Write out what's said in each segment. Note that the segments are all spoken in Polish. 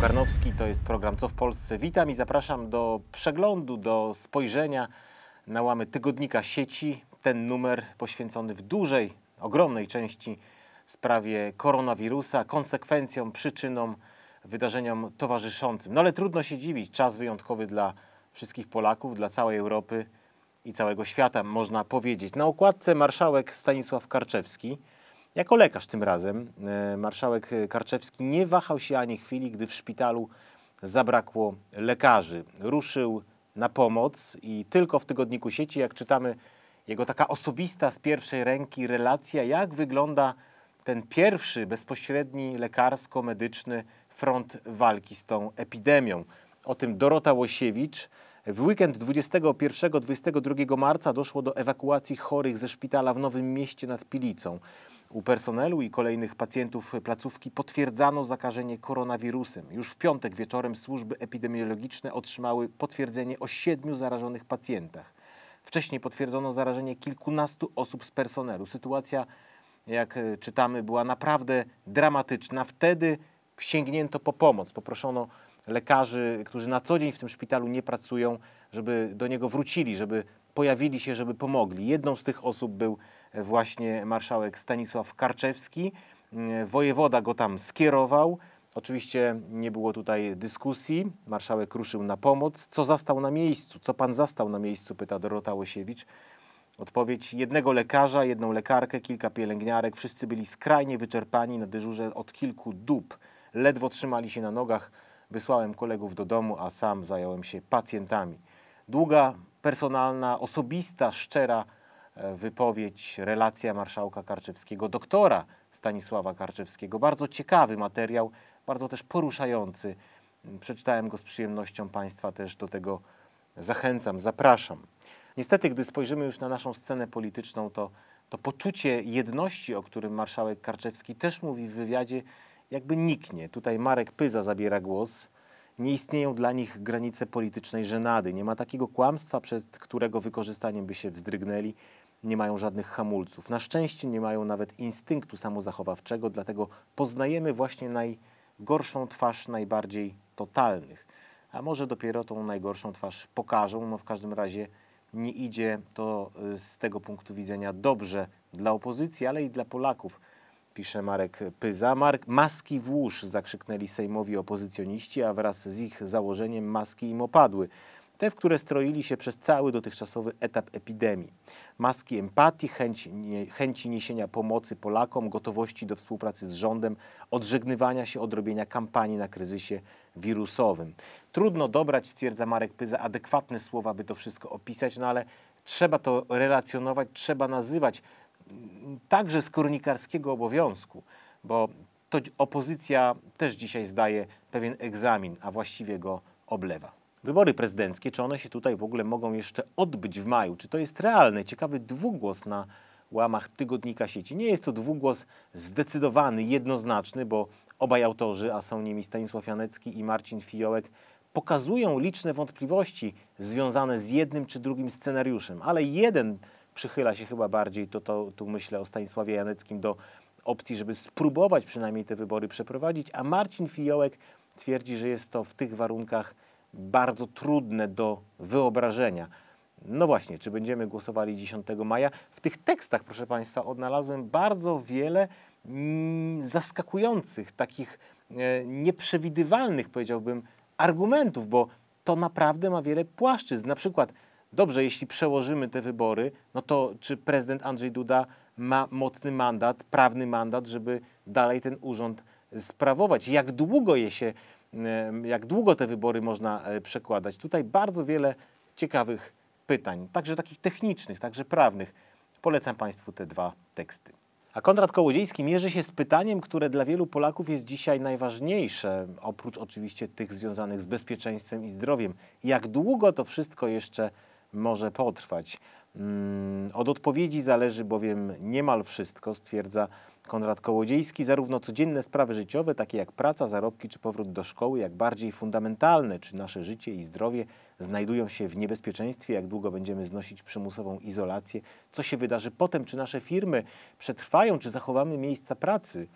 Karnowski, to jest program Co w Polsce. Witam i zapraszam do przeglądu, do spojrzenia na łamy tygodnika sieci. Ten numer poświęcony w dużej, ogromnej części sprawie koronawirusa, konsekwencjom, przyczynom, wydarzeniom towarzyszącym. No ale trudno się dziwić, czas wyjątkowy dla wszystkich Polaków, dla całej Europy i całego świata, można powiedzieć. Na okładce marszałek Stanisław Karczewski – jako lekarz tym razem e, marszałek Karczewski nie wahał się ani chwili, gdy w szpitalu zabrakło lekarzy. Ruszył na pomoc i tylko w tygodniku sieci, jak czytamy, jego taka osobista z pierwszej ręki relacja, jak wygląda ten pierwszy bezpośredni lekarsko-medyczny front walki z tą epidemią. O tym Dorota Łosiewicz. W weekend 21-22 marca doszło do ewakuacji chorych ze szpitala w Nowym Mieście nad Pilicą. U personelu i kolejnych pacjentów placówki potwierdzano zakażenie koronawirusem. Już w piątek wieczorem służby epidemiologiczne otrzymały potwierdzenie o siedmiu zarażonych pacjentach. Wcześniej potwierdzono zarażenie kilkunastu osób z personelu. Sytuacja, jak e, czytamy, była naprawdę dramatyczna. Wtedy sięgnięto po pomoc. Poproszono lekarzy, którzy na co dzień w tym szpitalu nie pracują, żeby do niego wrócili, żeby pojawili się, żeby pomogli. Jedną z tych osób był właśnie marszałek Stanisław Karczewski. Mm, wojewoda go tam skierował. Oczywiście nie było tutaj dyskusji. Marszałek ruszył na pomoc. Co zastał na miejscu? Co pan zastał na miejscu? Pyta Dorota Łosiewicz. Odpowiedź jednego lekarza, jedną lekarkę, kilka pielęgniarek. Wszyscy byli skrajnie wyczerpani na dyżurze od kilku dób. Ledwo trzymali się na nogach. Wysłałem kolegów do domu, a sam zająłem się pacjentami. Długa, personalna, osobista, szczera wypowiedź, relacja marszałka Karczewskiego, doktora Stanisława Karczewskiego. Bardzo ciekawy materiał, bardzo też poruszający. Przeczytałem go z przyjemnością, Państwa też do tego zachęcam, zapraszam. Niestety, gdy spojrzymy już na naszą scenę polityczną, to to poczucie jedności, o którym marszałek Karczewski też mówi w wywiadzie, jakby niknie. Tutaj Marek Pyza zabiera głos. Nie istnieją dla nich granice politycznej żenady. Nie ma takiego kłamstwa, przed którego wykorzystaniem by się wzdrygnęli nie mają żadnych hamulców. Na szczęście nie mają nawet instynktu samozachowawczego, dlatego poznajemy właśnie najgorszą twarz najbardziej totalnych. A może dopiero tą najgorszą twarz pokażą, no w każdym razie nie idzie to y, z tego punktu widzenia dobrze dla opozycji, ale i dla Polaków, pisze Marek Pyza. Mark, maski włóż zakrzyknęli sejmowi opozycjoniści, a wraz z ich założeniem maski im opadły te, w które stroili się przez cały dotychczasowy etap epidemii. Maski empatii, chęci, nie, chęci niesienia pomocy Polakom, gotowości do współpracy z rządem, odżegnywania się od robienia kampanii na kryzysie wirusowym. Trudno dobrać, stwierdza Marek Pyza, adekwatne słowa, by to wszystko opisać, no ale trzeba to relacjonować, trzeba nazywać mm, także z kornikarskiego obowiązku, bo to opozycja też dzisiaj zdaje pewien egzamin, a właściwie go oblewa wybory prezydenckie, czy one się tutaj w ogóle mogą jeszcze odbyć w maju? Czy to jest realne? Ciekawy dwugłos na łamach tygodnika sieci. Nie jest to dwugłos zdecydowany, jednoznaczny, bo obaj autorzy, a są nimi Stanisław Janecki i Marcin Fiołek, pokazują liczne wątpliwości związane z jednym czy drugim scenariuszem, ale jeden przychyla się chyba bardziej, to, to tu myślę o Stanisławie Janeckim, do opcji, żeby spróbować przynajmniej te wybory przeprowadzić, a Marcin Fiołek twierdzi, że jest to w tych warunkach bardzo trudne do wyobrażenia. No właśnie, czy będziemy głosowali 10 maja? W tych tekstach, proszę Państwa, odnalazłem bardzo wiele mm, zaskakujących, takich e, nieprzewidywalnych, powiedziałbym, argumentów, bo to naprawdę ma wiele płaszczyzn. Na przykład, dobrze, jeśli przełożymy te wybory, no to czy prezydent Andrzej Duda ma mocny mandat, prawny mandat, żeby dalej ten urząd sprawować? Jak długo je się jak długo te wybory można e, przekładać. Tutaj bardzo wiele ciekawych pytań, także takich technicznych, także prawnych. Polecam Państwu te dwa teksty. A Konrad Kołodziejski mierzy się z pytaniem, które dla wielu Polaków jest dzisiaj najważniejsze, oprócz oczywiście tych związanych z bezpieczeństwem i zdrowiem. Jak długo to wszystko jeszcze może potrwać? Mm, od odpowiedzi zależy bowiem niemal wszystko, stwierdza Konrad Kołodziejski zarówno codzienne sprawy życiowe, takie jak praca, zarobki czy powrót do szkoły, jak bardziej fundamentalne, czy nasze życie i zdrowie znajdują się w niebezpieczeństwie, jak długo będziemy znosić przymusową izolację, co się wydarzy potem, czy nasze firmy przetrwają, czy zachowamy miejsca pracy.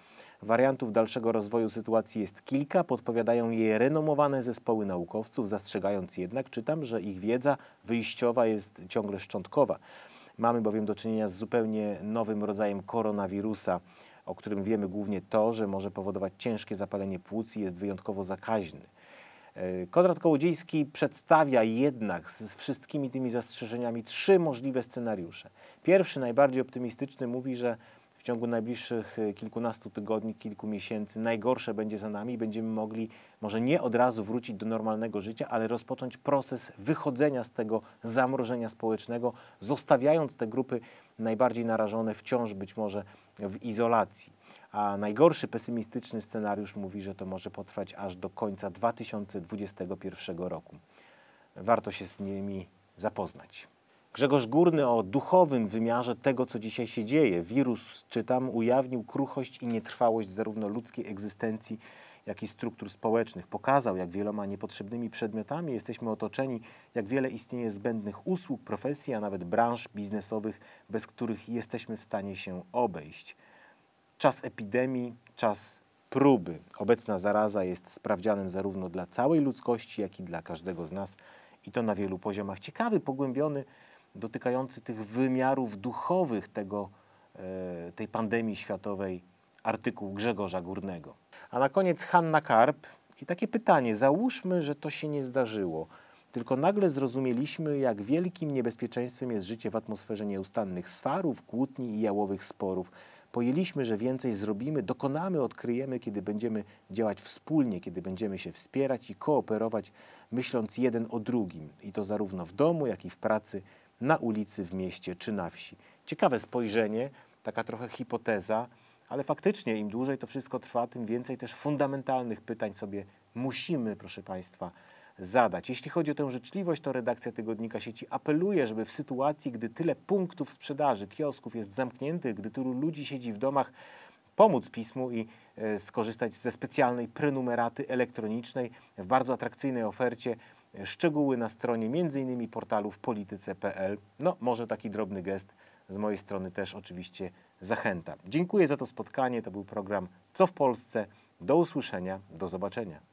Wariantów dalszego rozwoju sytuacji jest kilka, podpowiadają je renomowane zespoły naukowców, zastrzegając jednak, czytam, że ich wiedza wyjściowa jest ciągle szczątkowa. Mamy bowiem do czynienia z zupełnie nowym rodzajem koronawirusa, o którym wiemy głównie to, że może powodować ciężkie zapalenie płuc i jest wyjątkowo zakaźny. E, Konrad Kołodziejski przedstawia jednak z wszystkimi tymi zastrzeżeniami trzy możliwe scenariusze. Pierwszy, najbardziej optymistyczny, mówi, że w ciągu najbliższych e, kilkunastu tygodni, kilku miesięcy najgorsze będzie za nami i będziemy mogli może nie od razu wrócić do normalnego życia, ale rozpocząć proces wychodzenia z tego zamrożenia społecznego, zostawiając te grupy najbardziej narażone wciąż być może w izolacji. A najgorszy pesymistyczny scenariusz mówi, że to może potrwać aż do końca 2021 roku. Warto się z nimi zapoznać. Grzegorz Górny o duchowym wymiarze tego, co dzisiaj się dzieje. Wirus, czytam, ujawnił kruchość i nietrwałość zarówno ludzkiej egzystencji, jak i struktur społecznych. Pokazał, jak wieloma niepotrzebnymi przedmiotami jesteśmy otoczeni, jak wiele istnieje zbędnych usług, profesji, a nawet branż biznesowych, bez których jesteśmy w stanie się obejść. Czas epidemii, czas próby. Obecna zaraza jest sprawdzianem zarówno dla całej ludzkości, jak i dla każdego z nas. I to na wielu poziomach. Ciekawy, pogłębiony dotykający tych wymiarów duchowych tego, e, tej pandemii światowej artykuł Grzegorza Górnego. A na koniec Hanna Karp i takie pytanie, załóżmy, że to się nie zdarzyło, tylko nagle zrozumieliśmy, jak wielkim niebezpieczeństwem jest życie w atmosferze nieustannych swarów, kłótni i jałowych sporów. Pojęliśmy, że więcej zrobimy, dokonamy, odkryjemy, kiedy będziemy działać wspólnie, kiedy będziemy się wspierać i kooperować, myśląc jeden o drugim, i to zarówno w domu, jak i w pracy, na ulicy, w mieście czy na wsi. Ciekawe spojrzenie, taka trochę hipoteza, ale faktycznie im dłużej to wszystko trwa, tym więcej też fundamentalnych pytań sobie musimy, proszę Państwa, zadać. Jeśli chodzi o tę życzliwość, to redakcja Tygodnika Sieci apeluje, żeby w sytuacji, gdy tyle punktów sprzedaży, kiosków jest zamkniętych, gdy tylu ludzi siedzi w domach, pomóc pismu i e, skorzystać ze specjalnej prenumeraty elektronicznej w bardzo atrakcyjnej ofercie Szczegóły na stronie m.in. portalu w polityce.pl. No, może taki drobny gest z mojej strony też oczywiście zachęta. Dziękuję za to spotkanie. To był program Co w Polsce. Do usłyszenia, do zobaczenia.